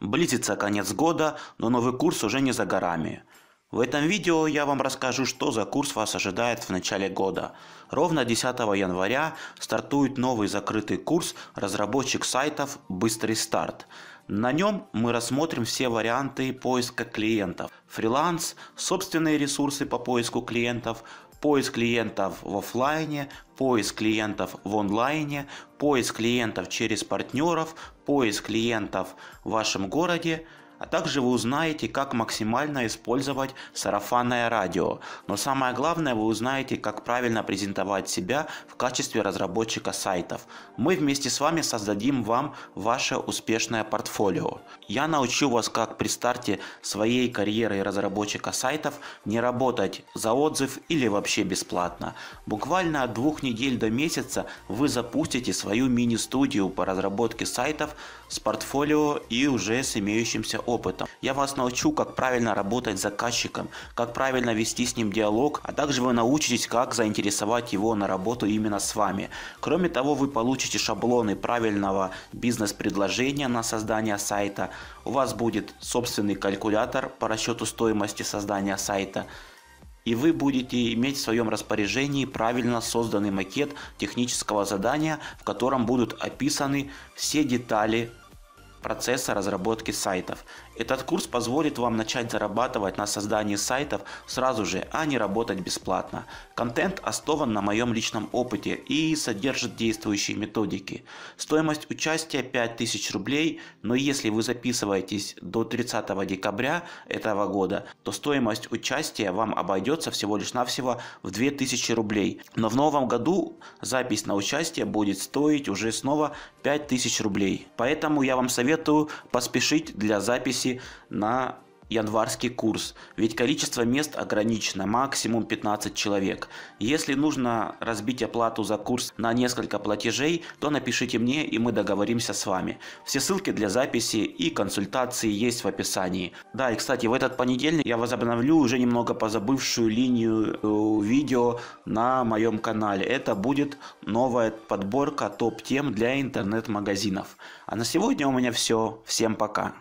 Близится конец года, но новый курс уже не за горами. В этом видео я вам расскажу, что за курс вас ожидает в начале года. Ровно 10 января стартует новый закрытый курс «Разработчик сайтов. Быстрый старт». На нем мы рассмотрим все варианты поиска клиентов. Фриланс, собственные ресурсы по поиску клиентов, поиск клиентов в офлайне, поиск клиентов в онлайне, поиск клиентов через партнеров, поиск клиентов в вашем городе – а также вы узнаете, как максимально использовать сарафанное радио. Но самое главное, вы узнаете, как правильно презентовать себя в качестве разработчика сайтов. Мы вместе с вами создадим вам ваше успешное портфолио. Я научу вас, как при старте своей карьеры разработчика сайтов не работать за отзыв или вообще бесплатно. Буквально от двух недель до месяца вы запустите свою мини-студию по разработке сайтов с портфолио и уже с имеющимся опытом. Я вас научу, как правильно работать с заказчиком, как правильно вести с ним диалог, а также вы научитесь, как заинтересовать его на работу именно с вами. Кроме того, вы получите шаблоны правильного бизнес-предложения на создание сайта, у вас будет собственный калькулятор по расчету стоимости создания сайта, и вы будете иметь в своем распоряжении правильно созданный макет технического задания, в котором будут описаны все детали процесса разработки сайтов. Этот курс позволит вам начать зарабатывать на создании сайтов сразу же, а не работать бесплатно. Контент основан на моем личном опыте и содержит действующие методики. Стоимость участия 5000 рублей, но если вы записываетесь до 30 декабря этого года, то стоимость участия вам обойдется всего лишь навсего в 2000 рублей. Но в новом году запись на участие будет стоить уже снова 5000 рублей. Поэтому я вам советую советую поспешить для записи на январский курс, ведь количество мест ограничено, максимум 15 человек. Если нужно разбить оплату за курс на несколько платежей, то напишите мне и мы договоримся с вами. Все ссылки для записи и консультации есть в описании. Да, и кстати, в этот понедельник я возобновлю уже немного позабывшую линию э, видео на моем канале. Это будет новая подборка топ-тем для интернет-магазинов. А на сегодня у меня все. Всем пока.